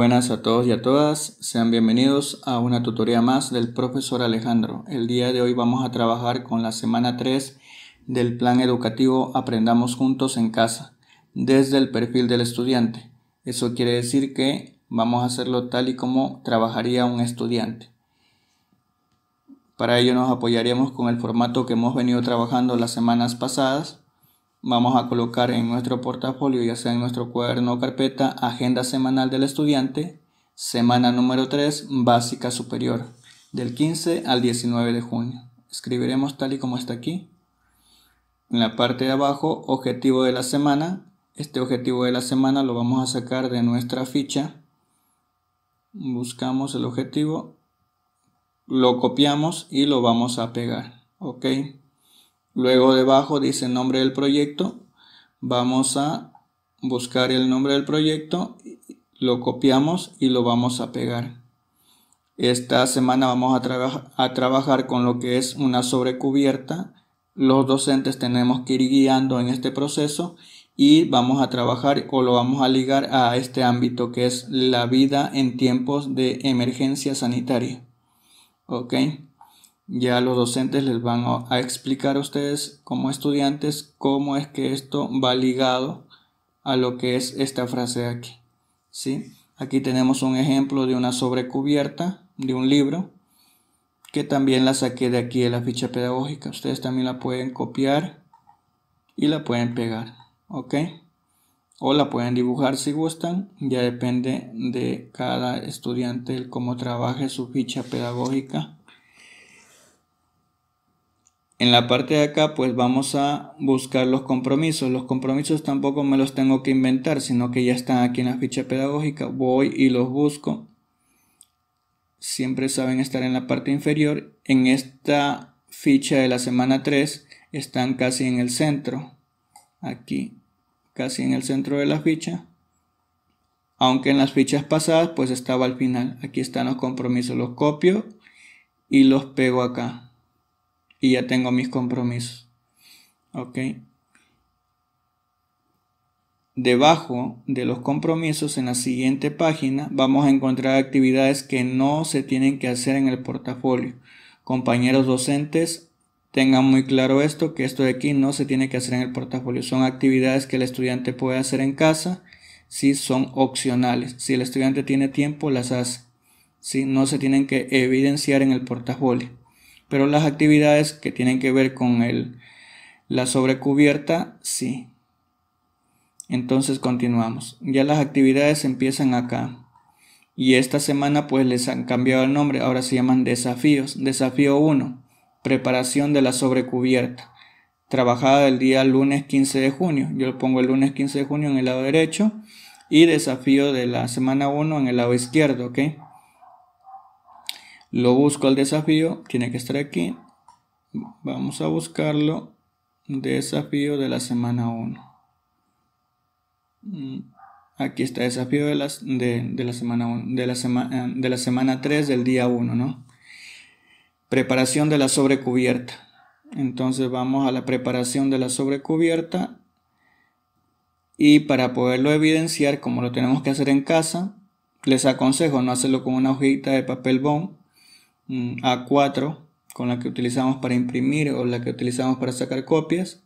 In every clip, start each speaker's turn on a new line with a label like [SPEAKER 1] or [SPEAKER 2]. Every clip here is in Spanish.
[SPEAKER 1] buenas a todos y a todas, sean bienvenidos a una tutoría más del profesor Alejandro. El día de hoy vamos a trabajar con la semana 3 del plan educativo Aprendamos Juntos en Casa, desde el perfil del estudiante. Eso quiere decir que vamos a hacerlo tal y como trabajaría un estudiante. Para ello nos apoyaremos con el formato que hemos venido trabajando las semanas pasadas, Vamos a colocar en nuestro portafolio, ya sea en nuestro cuaderno o carpeta, Agenda Semanal del Estudiante, semana número 3, Básica Superior, del 15 al 19 de junio. Escribiremos tal y como está aquí. En la parte de abajo, objetivo de la semana. Este objetivo de la semana lo vamos a sacar de nuestra ficha. Buscamos el objetivo, lo copiamos y lo vamos a pegar. Ok. Luego debajo dice nombre del proyecto. Vamos a buscar el nombre del proyecto, lo copiamos y lo vamos a pegar. Esta semana vamos a, trabajar con lo que es una sobrecubierta. Los docentes tenemos que ir guiando en este proceso y vamos a trabajar o lo vamos a ligar a este ámbito que es la vida en tiempos de emergencia sanitaria. ¿Ok? Ya los docentes les van a explicar a ustedes como estudiantes cómo es que esto va ligado a lo que es esta frase de aquí. ¿sí? Aquí tenemos un ejemplo de una sobrecubierta de un libro que también la saqué de aquí de la ficha pedagógica. Ustedes también la pueden copiar y la pueden pegar. O la pueden dibujar si gustan. Ya depende de cada estudiante cómo trabaje su ficha pedagógica en la parte de acá pues vamos a buscar los compromisos. Los compromisos tampoco me los tengo que inventar, sino que ya están aquí en la ficha pedagógica. Voy y los busco. Siempre saben estar en la parte inferior. En esta ficha de la semana 3 están casi en el centro. Aquí, casi en el centro de la ficha aunque en las fichas pasadas pues estaba al final. Aquí están los compromisos, los copio y los pego acá y ya tengo mis compromisos. ¿Ok? Debajo de los compromisos en la siguiente página vamos a encontrar actividades que no se tienen que hacer en el portafolio. Compañeros docentes, tengan muy claro esto, que esto de aquí no se tiene que hacer en el portafolio. Son actividades que el estudiante puede hacer en casa si son opcionales. Si el estudiante tiene tiempo, las hace. si No se tienen que evidenciar en el portafolio pero las actividades que tienen que ver con la sobrecubierta, sí. Entonces continuamos. Ya las actividades empiezan acá. Y esta semana pues les han cambiado el nombre, ahora se llaman desafíos. Desafío 1, preparación de la sobrecubierta. Trabajada el día lunes 15 de junio. Yo lo pongo el lunes 15 de junio en el lado derecho y desafío de la semana 1 en el lado izquierdo, ¿ok? Lo busco al desafío, tiene que estar aquí. Vamos a buscarlo. Desafío de la semana 1. Mm, aquí está, desafío de, las, de, la semana de, la semana eh, de la semana 3 del día 1, ¿no? Preparación de la sobrecubierta. Entonces vamos a la preparación de la sobrecubierta y para poderlo evidenciar como lo tenemos que hacer en casa les aconsejo no hacerlo con una hojita de papel bond Mm, A4 con la que utilizamos para imprimir o la que utilizamos para sacar copias.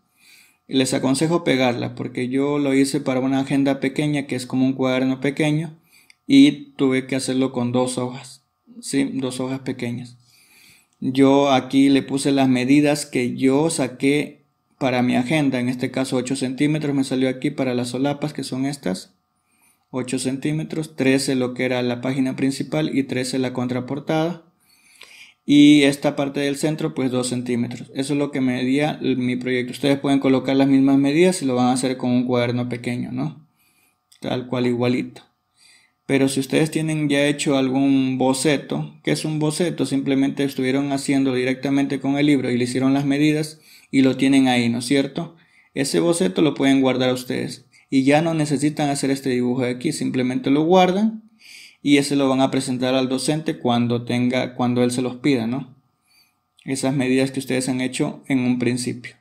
[SPEAKER 1] Les aconsejo pegarla porque yo lo hice para una agenda pequeña que es como un cuaderno pequeño y tuve que hacerlo con dos hojas, ¿sí? dos hojas pequeñas. Yo aquí le puse las medidas que yo saqué para mi agenda, en este caso 8 centímetros me salió aquí para las solapas que son estas, 8 centímetros, 13 lo que era la página principal y 13 la contraportada y esta parte del centro pues 2 centímetros eso es lo que medía mi proyecto ustedes pueden colocar las mismas medidas Y lo van a hacer con un cuaderno pequeño no tal cual igualito pero si ustedes tienen ya hecho algún boceto que es un boceto simplemente estuvieron haciendo directamente con el libro y le hicieron las medidas y lo tienen ahí no es cierto ese boceto lo pueden guardar ustedes y ya no necesitan hacer este dibujo de aquí simplemente lo guardan y ese lo van a presentar al docente cuando tenga, cuando él se los pida, ¿no? Esas medidas que ustedes han hecho en un principio.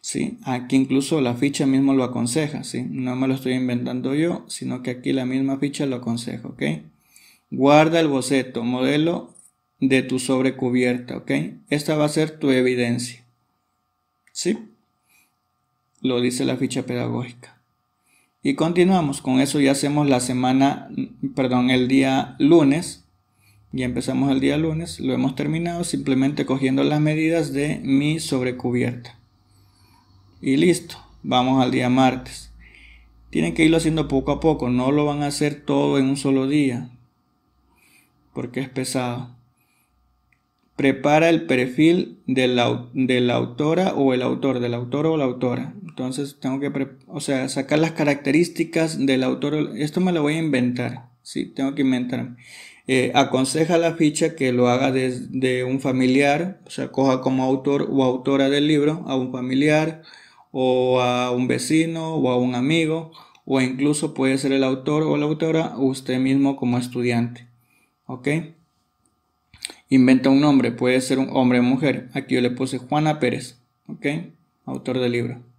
[SPEAKER 1] ¿Sí? Aquí incluso la ficha mismo lo aconseja, ¿sí? No me lo estoy inventando yo, sino que aquí la misma ficha lo aconseja, ¿ok? Guarda el boceto, modelo de tu sobrecubierta, ¿ok? Esta va a ser tu evidencia, ¿sí? Lo dice la ficha pedagógica. Y continuamos, con eso ya hacemos la semana, perdón, el día lunes. y empezamos el día lunes, lo hemos terminado simplemente cogiendo las medidas de mi sobrecubierta. Y listo, vamos al día martes. Tienen que irlo haciendo poco a poco, no lo van a hacer todo en un solo día, porque es pesado. Prepara el perfil de la, de la autora o el autor, del autor o la autora. Entonces tengo que, o sea, sacar las características del autor. Esto me lo voy a inventar, ¿sí? Tengo que inventarme. Eh, aconseja la ficha que lo haga desde un familiar, o sea, coja como autor o autora del libro a un familiar o a un vecino o a un amigo o incluso puede ser el autor o la autora usted mismo como estudiante. ¿Ok? Inventa un nombre, puede ser un hombre o mujer. Aquí yo le puse Juana Pérez, ¿ok? Autor del libro.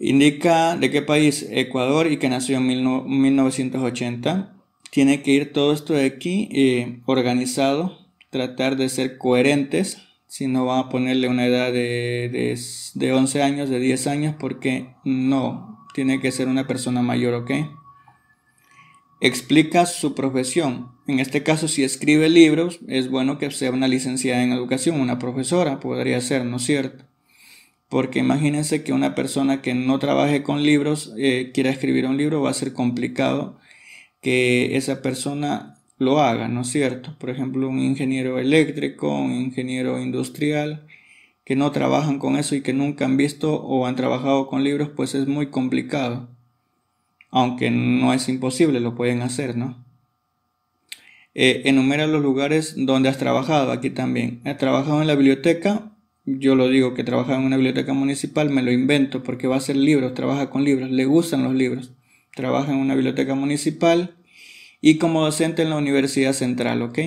[SPEAKER 1] Indica de qué país, Ecuador, y que nació en 1980. Tiene que ir todo esto de aquí eh, organizado, tratar de ser coherentes, si no va a ponerle una edad de, de 11 años, de 10 años, porque no, tiene que ser una persona mayor, ¿ok? Explica su profesión. En este caso, si escribe libros, es bueno que sea una licenciada en educación, una profesora, podría ser, ¿no es cierto? porque imagínense que una persona que no trabaje con libros eh, quiera escribir un libro, va a ser complicado que esa persona lo haga, ¿no es cierto? Por ejemplo, un ingeniero eléctrico, un ingeniero industrial, que no trabajan con eso y que nunca han visto o han trabajado con libros, pues es muy complicado. Aunque no es imposible, lo pueden hacer, ¿no? Eh, enumera los lugares donde has trabajado, aquí también. ¿Has trabajado en la biblioteca? yo lo digo, que trabaja en una biblioteca municipal, me lo invento porque va a hacer libros, trabaja con libros, le gustan los libros, trabaja en una biblioteca municipal y como docente en la Universidad Central, ¿ok?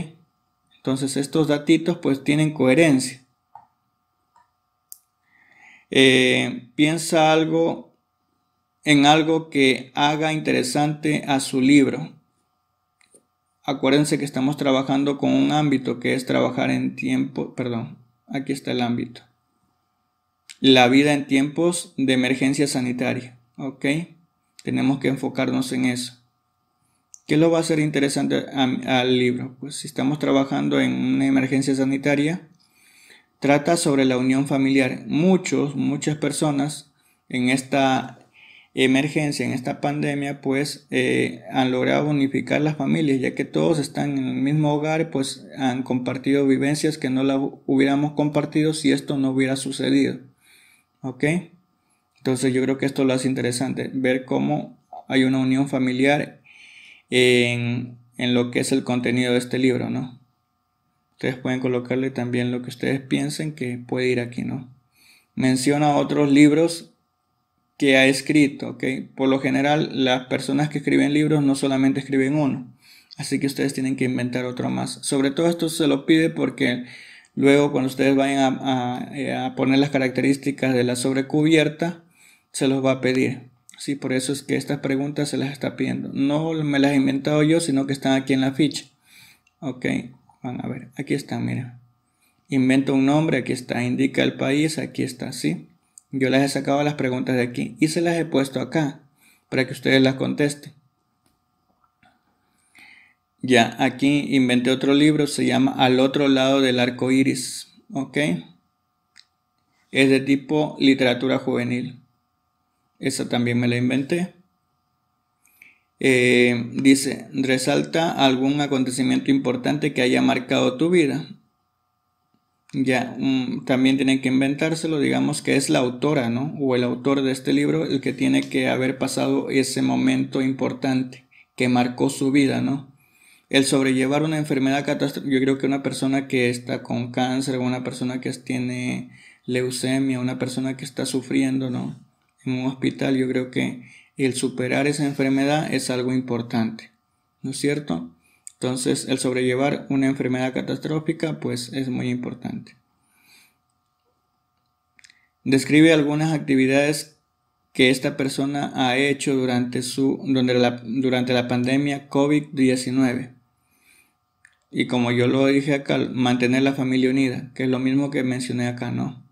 [SPEAKER 1] Entonces estos datitos pues tienen coherencia. Eh, piensa algo en algo que haga interesante a su libro. Acuérdense que estamos trabajando con un ámbito que es trabajar en tiempo, perdón, aquí está el ámbito. La vida en tiempos de emergencia sanitaria, ¿ok? Tenemos que enfocarnos en eso. ¿Qué lo va a hacer interesante al libro? Pues si estamos trabajando en una emergencia sanitaria, trata sobre la unión familiar. Muchos, muchas personas en esta emergencia, en esta pandemia, pues eh, han logrado unificar las familias, ya que todos están en el mismo hogar, pues han compartido vivencias que no la hubiéramos compartido si esto no hubiera sucedido. ¿Ok? Entonces yo creo que esto lo hace interesante, ver cómo hay una unión familiar en, en lo que es el contenido de este libro, ¿no? Ustedes pueden colocarle también lo que ustedes piensen que puede ir aquí, ¿no? Menciona otros libros que ha escrito. ¿okay? Por lo general, las personas que escriben libros no solamente escriben uno, así que ustedes tienen que inventar otro más. Sobre todo esto se lo pide porque luego cuando ustedes vayan eh, a, poner las características de la sobrecubierta, se los va a pedir. Sí, por eso es que estas preguntas se las está pidiendo. No me las he inventado yo, sino que están aquí en la ficha. Ok, van a ver, aquí está, mira. Inventa un nombre, aquí está, indica el país, aquí está, ¿sí? Yo las he sacado las preguntas de aquí y se las he puesto acá para que ustedes las contesten. Ya, aquí inventé otro libro, se llama Al otro lado del arco iris. ¿Ok? Es de tipo literatura juvenil. eso también me la inventé. Eh, dice, resalta algún acontecimiento importante que haya marcado tu vida ya mm, también tienen que inventárselo, digamos que es la autora, ¿no? O el autor de este libro el que tiene que haber pasado ese momento importante que marcó su vida, ¿no? El sobrellevar una enfermedad catastrófica, yo creo que una persona que está con cáncer, una persona que tiene leucemia, una persona que está sufriendo, ¿no? En un hospital, yo creo que el superar esa enfermedad es algo importante, ¿no es cierto? Entonces, el sobrellevar una enfermedad catastrófica, pues es muy importante. Describe algunas actividades que esta persona ha hecho durante, su, durante, la, durante la pandemia COVID-19. Y como yo lo dije acá, mantener la familia unida, que es lo mismo que mencioné acá, ¿no?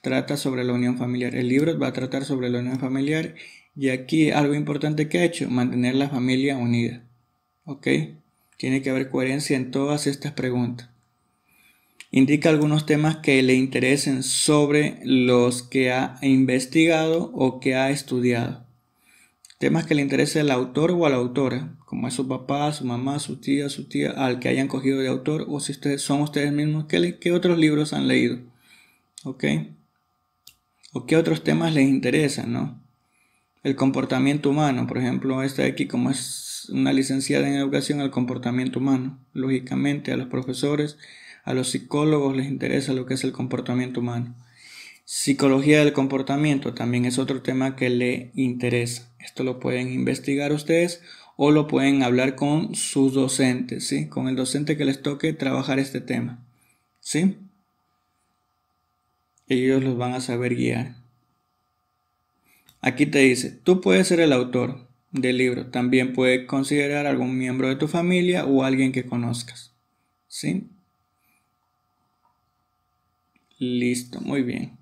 [SPEAKER 1] Trata sobre la unión familiar. El libro va a tratar sobre la unión familiar y aquí algo importante que ha hecho, mantener la familia unida. ¿Ok? Tiene que haber coherencia en todas estas preguntas. Indica algunos temas que le interesen sobre los que ha investigado o que ha estudiado. Temas que le interese al autor o a la autora, como a su papá, su mamá, su tía, su tía, al que hayan cogido de autor, o si ustedes, son ustedes mismos, ¿qué, otros libros han leído? ¿Ok? ¿O qué otros temas les interesan, no? El comportamiento humano, por ejemplo, este de aquí, como es una licenciada en educación al comportamiento humano. Lógicamente a los profesores, a los psicólogos les interesa lo que es el comportamiento humano. Psicología del comportamiento también es otro tema que le interesa. Esto lo pueden investigar ustedes o lo pueden hablar con sus docentes, ¿sí? con el docente que les toque trabajar este tema. ¿sí? Ellos los van a saber guiar. Aquí te dice, tú puedes ser el autor, del libro. También puede considerar algún miembro de tu familia o alguien que conozcas. ¿Sí? Listo, muy bien.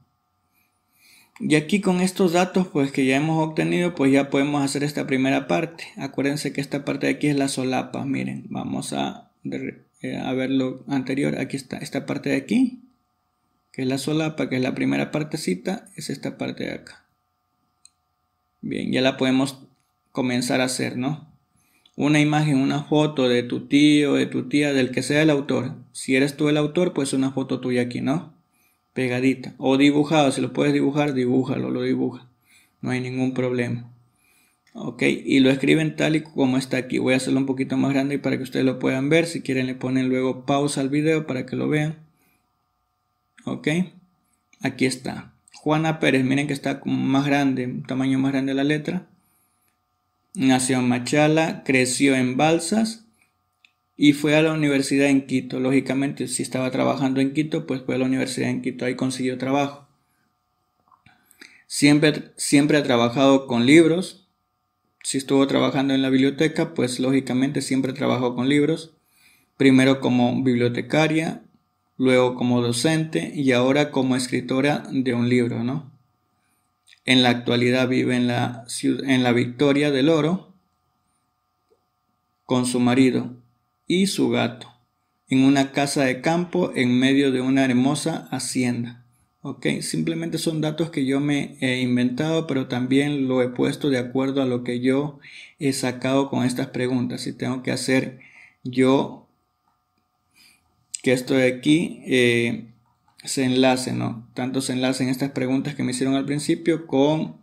[SPEAKER 1] Y aquí con estos datos pues que ya hemos obtenido, pues ya podemos hacer esta primera parte. Acuérdense que esta parte de aquí es la solapa. Miren, vamos a, eh, a ver lo anterior. Aquí está, esta parte de aquí, que es la solapa, que es la primera partecita, es esta parte de acá. Bien, ya la podemos comenzar a hacer, ¿no? Una imagen, una foto de tu tío, de tu tía, del que sea el autor. Si eres tú el autor, pues una foto tuya aquí, ¿no? Pegadita. O dibujado, si lo puedes dibujar, dibújalo, lo dibuja. No hay ningún problema. Ok, y lo escriben tal y como está aquí. Voy a hacerlo un poquito más grande para que ustedes lo puedan ver. Si quieren le ponen luego pausa al video para que lo vean. Ok, aquí está. Juana Pérez, miren que está más grande, tamaño más grande la letra. Nació en Machala, creció en Balsas y fue a la universidad en Quito. Lógicamente, si estaba trabajando en Quito, pues fue a la universidad en Quito, ahí consiguió trabajo. Siempre, siempre ha trabajado con libros. Si estuvo trabajando en la biblioteca, pues lógicamente siempre trabajó con libros. Primero como bibliotecaria, luego como docente y ahora como escritora de un libro, ¿no? En la actualidad vive en la, en la Victoria del Oro con su marido y su gato, en una casa de campo en medio de una hermosa hacienda. ¿ok? Simplemente son datos que yo me he inventado, pero también lo he puesto de acuerdo a lo que yo he sacado con estas preguntas. Si tengo que hacer yo, que estoy aquí eh, se enlace ¿no? Tanto se enlacen estas preguntas que me hicieron al principio con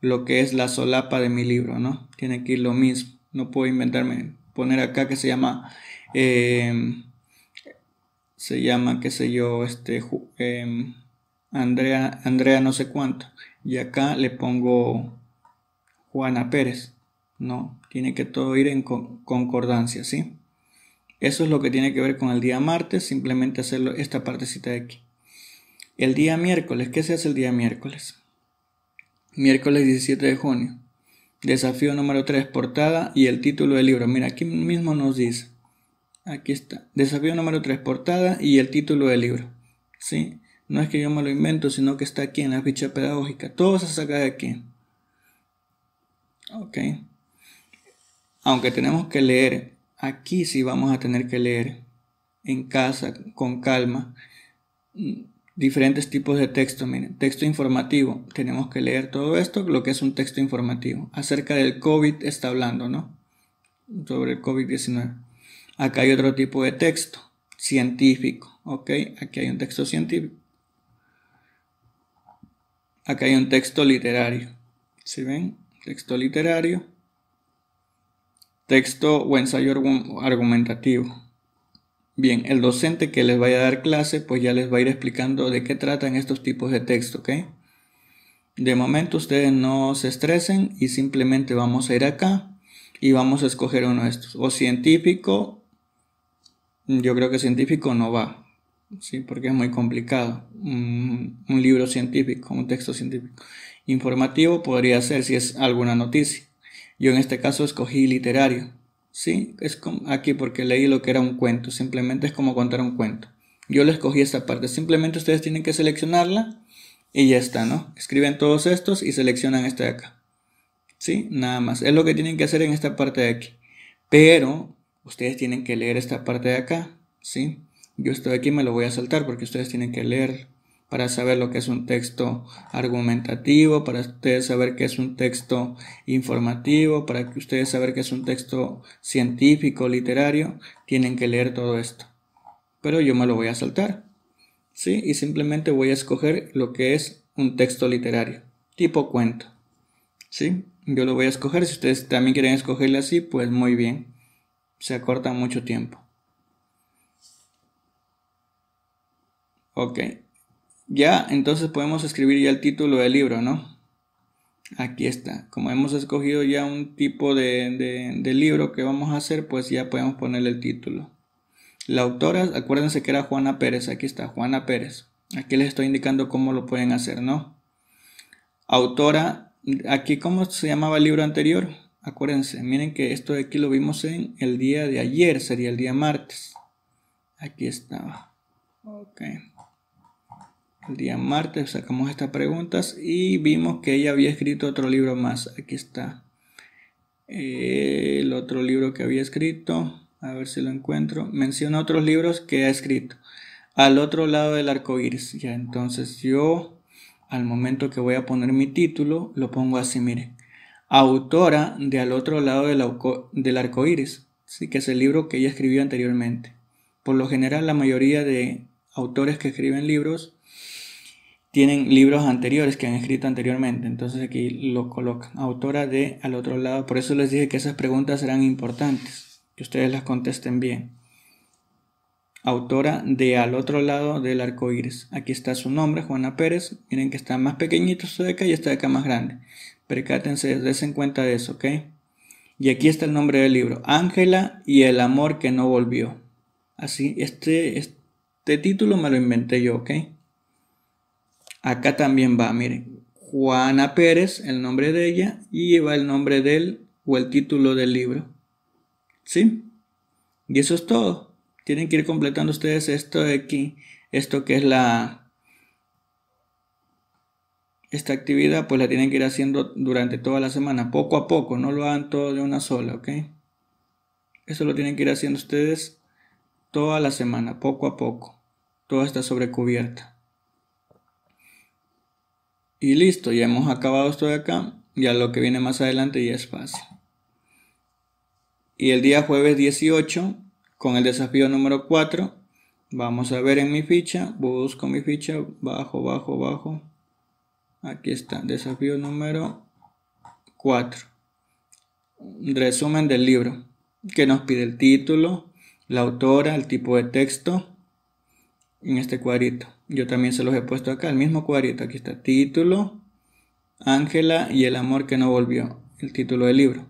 [SPEAKER 1] lo que es la solapa de mi libro, ¿no? Tiene que ir lo mismo. No puedo inventarme, poner acá que se llama, em, se llama, qué sé yo, este, em, Andrea, Andrea no sé cuánto. Y acá le pongo Juana Pérez, ¿no? Tiene que todo ir en concordancia, ¿sí? Eso es lo que tiene que ver con el día martes, simplemente hacerlo esta partecita de aquí. El día miércoles, ¿qué se hace el día miércoles? Miércoles 17 de junio. Desafío número 3, portada y el título del libro. Mira, aquí mismo nos dice. Aquí está. Desafío número 3, portada y el título del libro. ¿Sí? No es que yo me lo invento, sino que está aquí en la ficha pedagógica. Todo se saca de aquí. Ok. Aunque tenemos que leer, aquí sí vamos a tener que leer en casa, con calma diferentes tipos de texto. Miren, texto informativo. Tenemos que leer todo esto, lo que es un texto informativo. Acerca del COVID está hablando, ¿no? Sobre el COVID-19. Acá hay otro tipo de texto, científico. ¿Ok? Aquí hay un texto científico. Acá hay un texto literario. ¿Se ven? Texto literario. Texto o ensayo argumentativo. Bien, el docente que les vaya a dar clase, pues ya les va a ir explicando de qué tratan estos tipos de texto, ¿ok? De momento ustedes no se estresen y simplemente vamos a ir acá y vamos a escoger uno de estos. O científico, yo creo que científico no va, ¿sí? Porque es muy complicado. un libro científico, un texto científico. Informativo podría ser si es alguna noticia. Yo en este caso escogí literario. ¿sí? Es como aquí porque leí lo que era un cuento, simplemente es como contar un cuento. Yo le escogí esta parte, simplemente ustedes tienen que seleccionarla y ya está, ¿no? Escriben todos estos y seleccionan esta de acá. ¿Sí? Nada más. Es lo que tienen que hacer en esta parte de aquí. Pero ustedes tienen que leer esta parte de acá, ¿sí? Yo de aquí me lo voy a saltar porque ustedes tienen que leer para saber lo que es un texto argumentativo, para ustedes saber qué es un texto informativo, para que ustedes saber qué es un texto científico, literario, tienen que leer todo esto. Pero yo me lo voy a saltar, ¿sí? Y simplemente voy a escoger lo que es un texto literario, tipo cuento, ¿sí? Yo lo voy a escoger, si ustedes también quieren escogerle así, pues muy bien, se acorta mucho tiempo. Ok, ya, entonces podemos escribir ya el título del libro, ¿no? Aquí está. Como hemos escogido ya un tipo de, libro que vamos a hacer, pues ya podemos ponerle el título. La autora, acuérdense que era Juana Pérez. Aquí está, Juana Pérez. Aquí les estoy indicando cómo lo pueden hacer, ¿no? Autora, aquí cómo se llamaba el libro anterior. Acuérdense, miren que esto de aquí lo vimos en el día de ayer, sería el día martes. Aquí estaba. Ok. El día martes sacamos estas preguntas y vimos que ella había escrito otro libro más. Aquí está. el otro libro que había escrito. A ver si lo encuentro. Menciona otros libros que ha escrito. Al otro lado del arco iris. Ya, entonces yo, al momento que voy a poner mi título, lo pongo así, miren. Autora de Al otro lado del, del arco iris. Sí, que es el libro que ella escribió anteriormente. Por lo general, la mayoría de autores que escriben libros tienen libros anteriores que han escrito anteriormente. Entonces aquí lo colocan, autora de al otro lado. Por eso les dije que esas preguntas eran importantes, que ustedes las contesten bien. Autora de al otro lado del arco iris. Aquí está su nombre, Juana Pérez. Miren que está más pequeñito de acá y está acá más grande. Percátense, en cuenta de eso, ¿ok? Y aquí está el nombre del libro, Ángela y el amor que no volvió. Así, este, este título me lo inventé yo, ¿ok? Acá también va, miren, Juana Pérez, el nombre de ella, y lleva el nombre del o el título del libro. ¿Sí? Y eso es todo. Tienen que ir completando ustedes esto de aquí, esto que es la... Esta actividad pues la tienen que ir haciendo durante toda la semana, poco a poco, no lo hagan todo de una sola, ¿ok? Eso lo tienen que ir haciendo ustedes toda la semana, poco a poco. Toda está sobre y listo, ya hemos acabado esto de acá. Ya lo que viene más adelante ya es fácil. Y el día jueves 18, con el desafío número 4, vamos a ver en mi ficha. Busco mi ficha, bajo, bajo, bajo. Aquí está, desafío número 4. Resumen del libro, que nos pide el título, la autora, el tipo de texto en este cuadrito. Yo también se los he puesto acá, el mismo cuadrito. Aquí está título, Ángela y el amor que no volvió, el título del libro.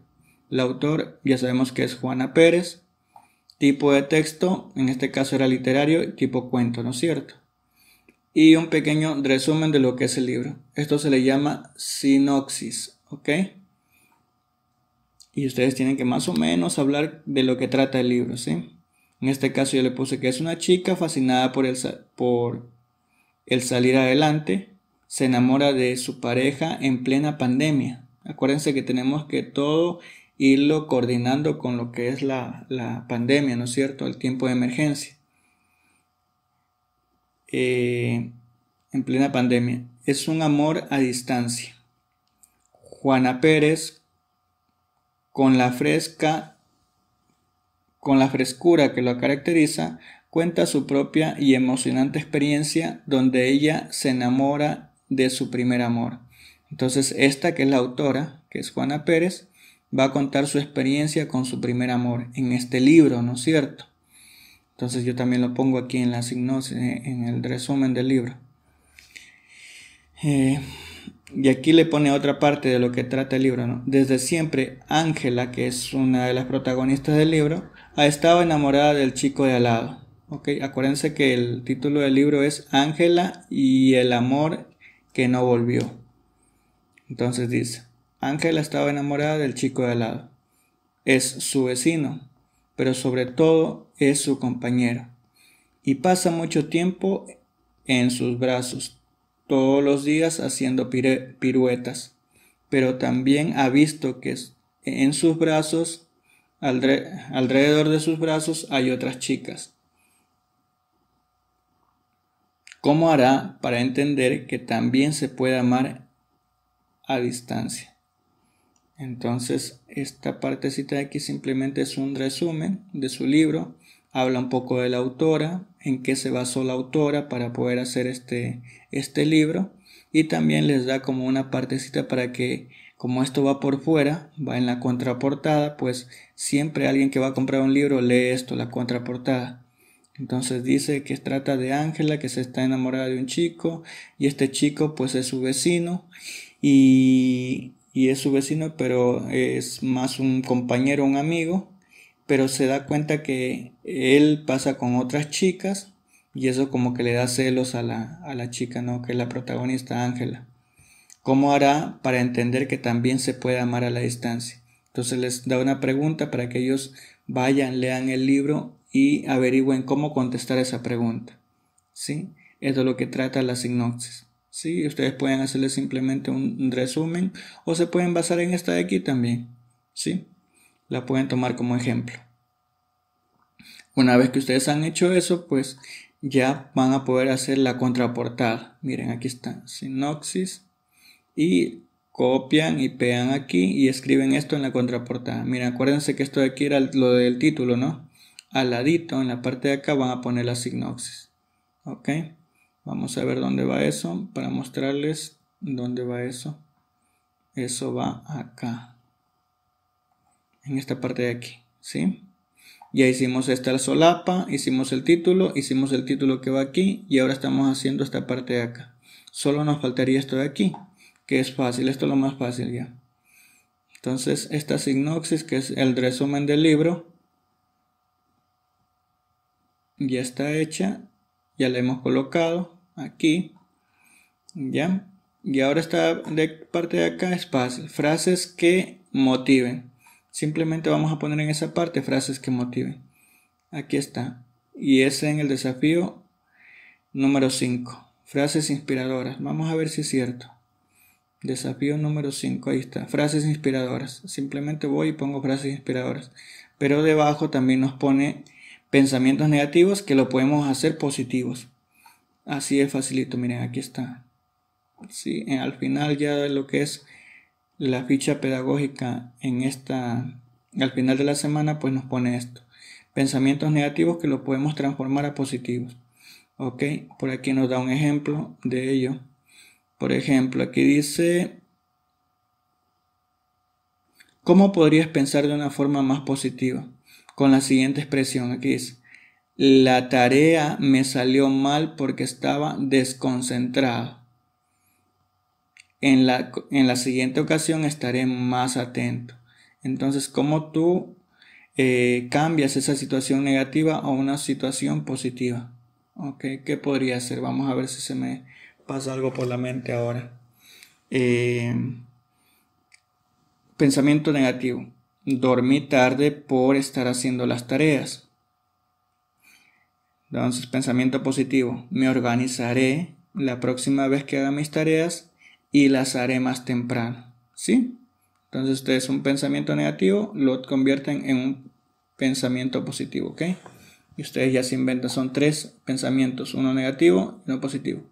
[SPEAKER 1] El autor ya sabemos que es Juana Pérez. Tipo de texto, en este caso era literario, tipo cuento, ¿no es cierto? Y un pequeño resumen de lo que es el libro. Esto se le llama sinopsis, ¿ok? Y ustedes tienen que más o menos hablar de lo que trata el libro, ¿sí? En este caso yo le puse que es una chica fascinada por el, por el salir adelante, se enamora de su pareja en plena pandemia. Acuérdense que tenemos que todo irlo coordinando con lo que es la, pandemia, ¿no es cierto? El tiempo de emergencia. Eh, en plena pandemia. Es un amor a distancia. Juana Pérez, con la fresca con la frescura que lo caracteriza, cuenta su propia y emocionante experiencia donde ella se enamora de su primer amor. Entonces, esta que es la autora, que es Juana Pérez, va a contar su experiencia con su primer amor en este libro, ¿no es cierto? Entonces yo también lo pongo aquí en la signosis, eh, en el resumen del libro. Eh, y aquí le pone otra parte de lo que trata el libro, ¿no? Desde siempre, Ángela, que es una de las protagonistas del libro, ha ah, estado enamorada del chico de al lado. Ok, acuérdense que el título del libro es Ángela y el amor que no volvió. Entonces dice, Ángela estaba enamorada del chico de al lado. Es su vecino, pero sobre todo es su compañero. Y pasa mucho tiempo en sus brazos, todos los días haciendo piruetas. Pero también ha visto que en sus brazos alrededor de sus brazos hay otras chicas. ¿Cómo hará para entender que también se puede amar a distancia? Entonces, esta partecita de aquí simplemente es un resumen de su libro. Habla un poco de la autora, en qué se basó la autora para poder hacer este, este libro. Y también les da como una partecita para que como esto va por fuera, va en la contraportada, pues siempre alguien que va a comprar un libro lee esto, la contraportada. Entonces dice que trata de Ángela, que se está enamorada de un chico, y este chico pues es su vecino, y, es su vecino, pero es más un compañero, un amigo, pero se da cuenta que él pasa con otras chicas, y eso como que le da celos a la, chica, ¿no? Que es la protagonista Ángela. ¿Cómo hará para entender que también se puede amar a la distancia? Entonces les da una pregunta para que ellos vayan, lean el libro y averigüen cómo contestar esa pregunta. ¿Sí? Eso es lo que trata la sinopsis. ¿Sí? Ustedes pueden hacerle simplemente un resumen o se pueden basar en esta de aquí también. ¿Sí? La pueden tomar como ejemplo. Una vez que ustedes han hecho eso, pues ya van a poder hacer la contraportada. Miren, aquí está, sinopsis y copian y pegan aquí y escriben esto en la contraportada. Mira, acuérdense que esto de aquí era lo del título, ¿no? Al ladito, en la parte de acá, van a poner la sinopsis. ¿Ok? Vamos a ver dónde va eso para mostrarles dónde va eso. Eso va acá. En esta parte de aquí, ¿sí? Ya hicimos esta solapa, hicimos el título, hicimos el título que va aquí y ahora estamos haciendo esta parte de acá. Solo nos faltaría esto de aquí, que es fácil, esto es lo más fácil ya. Entonces, esta sinopsis, que es el resumen del libro, ya está hecha, ya la hemos colocado aquí, ya. Y ahora esta de parte de acá es fácil, frases que motiven. Simplemente vamos a poner en esa parte frases que motiven. Aquí está. Y es en el desafío número 5. Frases inspiradoras. Vamos a ver si es cierto. Desafío número 5, ahí está. Frases inspiradoras. Simplemente voy y pongo frases inspiradoras. Pero debajo también nos pone pensamientos negativos que lo podemos hacer positivos. Así de facilito, miren, aquí está. Sí, al final ya lo que es la ficha pedagógica en esta, al final de la semana, pues nos pone esto. Pensamientos negativos que lo podemos transformar a positivos. Ok, por aquí nos da un ejemplo de ello. Por ejemplo, aquí dice, ¿cómo podrías pensar de una forma más positiva? Con la siguiente expresión, aquí dice, la tarea me salió mal porque estaba desconcentrado. En la, en la siguiente ocasión estaré más atento. Entonces, ¿cómo tú eh, cambias esa situación negativa a una situación positiva? ¿qué podría hacer? Vamos a ver si se me pasa algo por la mente ahora. Eh, pensamiento negativo. Dormí tarde por estar haciendo las tareas. Entonces, pensamiento positivo. Me organizaré la próxima vez que haga mis tareas y las haré más temprano. ¿Sí? Entonces, ustedes un pensamiento negativo, lo convierten en un pensamiento positivo, ¿ok? Y ustedes ya se inventan, son tres pensamientos, uno negativo y uno positivo.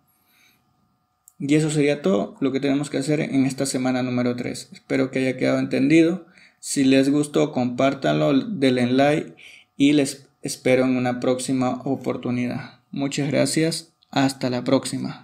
[SPEAKER 1] Y eso sería todo lo que tenemos que hacer en esta semana número 3. Espero que haya quedado entendido. Si les gustó, compártanlo, denle like y les espero en una próxima oportunidad. Muchas gracias. Hasta la próxima.